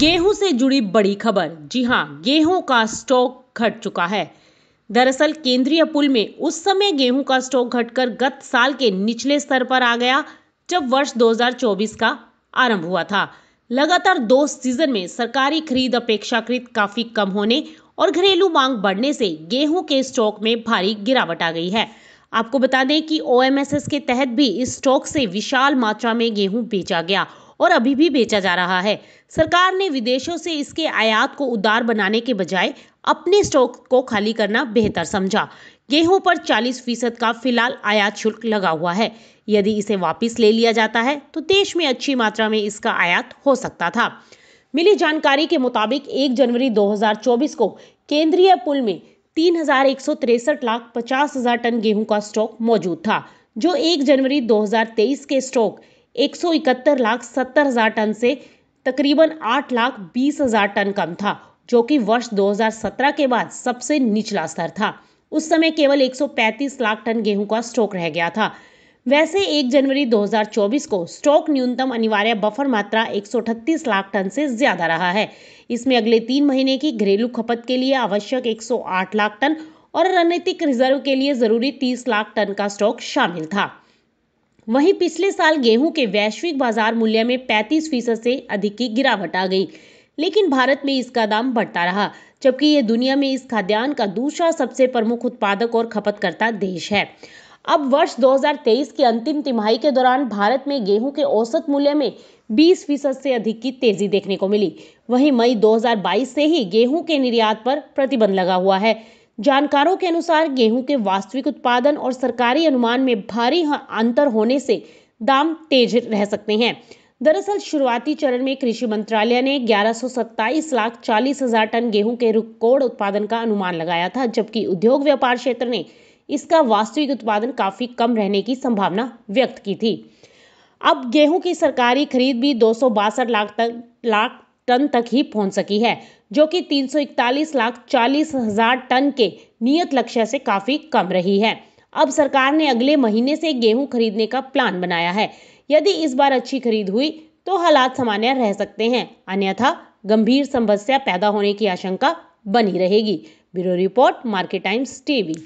गेहूं से जुड़ी बड़ी खबर जी हां गेहूं का स्टॉक घट चुका है दरअसल केंद्रीय पुल में उस समय गेहूं का स्टॉक घटकर गत साल के निचले स्तर पर आ गया जब वर्ष 2024 का आरंभ हुआ था लगातार दो सीजन में सरकारी खरीद अपेक्षाकृत काफी कम होने और घरेलू मांग बढ़ने से गेहूं के स्टॉक में भारी गिरावट आ गई है आपको बता दें कि ओ के तहत भी इस स्टॉक से विशाल मात्रा में गेहूं बेचा गया और अभी भी बेचा जा रहा है सरकार ने विदेशों से इसके आयात को उदार बनाने के बजाय अपने स्टॉक को खाली करना बेहतर समझा गेहूं पर 40 फीसद का फिलहाल आयात शुल्क लगा हुआ है यदि इसे वापस ले लिया जाता है तो देश में अच्छी मात्रा में इसका आयात हो सकता था मिली जानकारी के मुताबिक 1 जनवरी 2024 को केंद्रीय पुल में तीन हजार एक सौ तिरसठ लाख पचास हजार टन गेहूं का स्टॉक मौजूद था जो एक जनवरी 2023 के स्टॉक एक सौ इकहत्तर लाख सत्तर हजार टन से तकरीबन आठ लाख बीस हजार टन कम था जो कि वर्ष 2017 के बाद सबसे निचला स्तर था उस समय केवल 135 लाख टन गेहूं का स्टॉक रह गया था वैसे 1 जनवरी 2024 को स्टॉक न्यूनतम अनिवार्य बफर मात्रा एक लाख टन से ज्यादा रहा है इसमें अगले तीन महीने की घरेलू खपत के लिए आवश्यक 108 लाख टन और रणनीतिक रिजर्व के लिए जरूरी 30 लाख टन का स्टॉक शामिल था वहीं पिछले साल गेहूं के वैश्विक बाजार मूल्य में 35 फीसद से अधिक की गिरावट आ गई लेकिन भारत में इसका दाम बढ़ता रहा जबकि ये दुनिया में इस खाद्यान्न का दूसरा सबसे प्रमुख उत्पादक और खपतकर्ता देश है अब वर्ष 2023 की अंतिम तिमाही के दौरान भारत में गेहूं के औसत मूल्य में 20 फीसद से अधिक की तेजी देखने को मिली वहीं मई 2022 से ही गेहूं के निर्यात पर प्रतिबंध लगा हुआ है जानकारों के अनुसार गेहूं के वास्तविक उत्पादन और सरकारी अनुमान में भारी अंतर होने से दाम तेज रह सकते हैं दरअसल शुरुआती चरण में कृषि मंत्रालय ने ग्यारह लाख चालीस हजार टन गेहूं के रिकॉर्ड उत्पादन का अनुमान लगाया था जबकि उद्योग व्यापार क्षेत्र ने इसका वास्तविक उत्पादन काफ़ी कम रहने की संभावना व्यक्त की थी अब गेहूं की सरकारी खरीद भी दो लाख तक लाख टन तक ही पहुंच सकी है जो कि 341 लाख चालीस हजार टन के नियत लक्ष्य से काफ़ी कम रही है अब सरकार ने अगले महीने से गेहूं खरीदने का प्लान बनाया है यदि इस बार अच्छी खरीद हुई तो हालात सामान्य रह सकते हैं अन्यथा गंभीर समस्या पैदा होने की आशंका बनी रहेगी bureau report market times TV